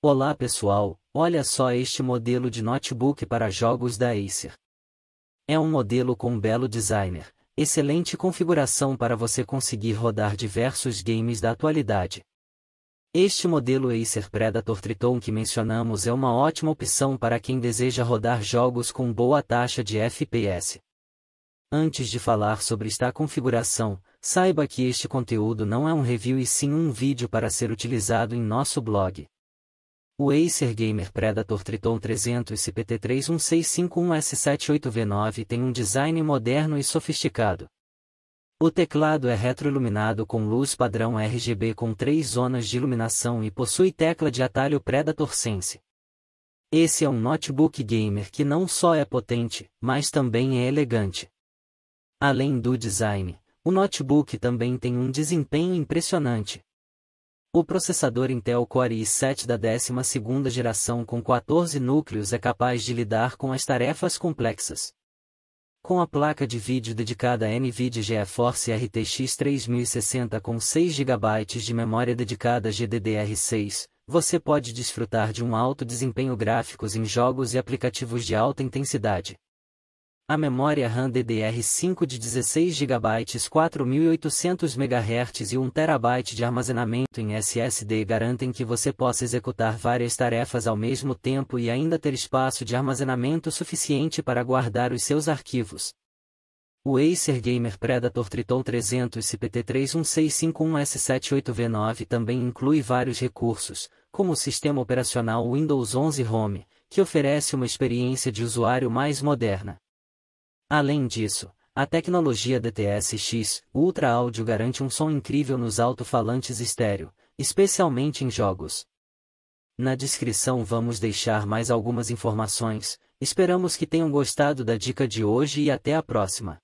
Olá pessoal, olha só este modelo de notebook para jogos da Acer. É um modelo com um belo designer, excelente configuração para você conseguir rodar diversos games da atualidade. Este modelo Acer Predator Triton que mencionamos é uma ótima opção para quem deseja rodar jogos com boa taxa de FPS. Antes de falar sobre esta configuração, saiba que este conteúdo não é um review e sim um vídeo para ser utilizado em nosso blog o Acer Gamer Predator Triton 300 CPT31651S78V9 tem um design moderno e sofisticado. O teclado é retroiluminado com luz padrão RGB com três zonas de iluminação e possui tecla de atalho Predator Sense. Esse é um notebook gamer que não só é potente, mas também é elegante. Além do design, o notebook também tem um desempenho impressionante, o processador Intel Core i7 da 12 geração com 14 núcleos é capaz de lidar com as tarefas complexas. Com a placa de vídeo dedicada à NVIDIA GeForce RTX 3060 com 6 GB de memória dedicada a GDDR6, você pode desfrutar de um alto desempenho gráficos em jogos e aplicativos de alta intensidade a memória RAM DDR5 de 16 GB 4800 MHz e 1 TB de armazenamento em SSD garantem que você possa executar várias tarefas ao mesmo tempo e ainda ter espaço de armazenamento suficiente para guardar os seus arquivos. O Acer Gamer Predator Triton 300 CPT31651S78V9 também inclui vários recursos, como o sistema operacional Windows 11 Home, que oferece uma experiência de usuário mais moderna. Além disso, a tecnologia DTS-X Ultra Audio garante um som incrível nos alto-falantes estéreo, especialmente em jogos. Na descrição vamos deixar mais algumas informações, esperamos que tenham gostado da dica de hoje e até a próxima.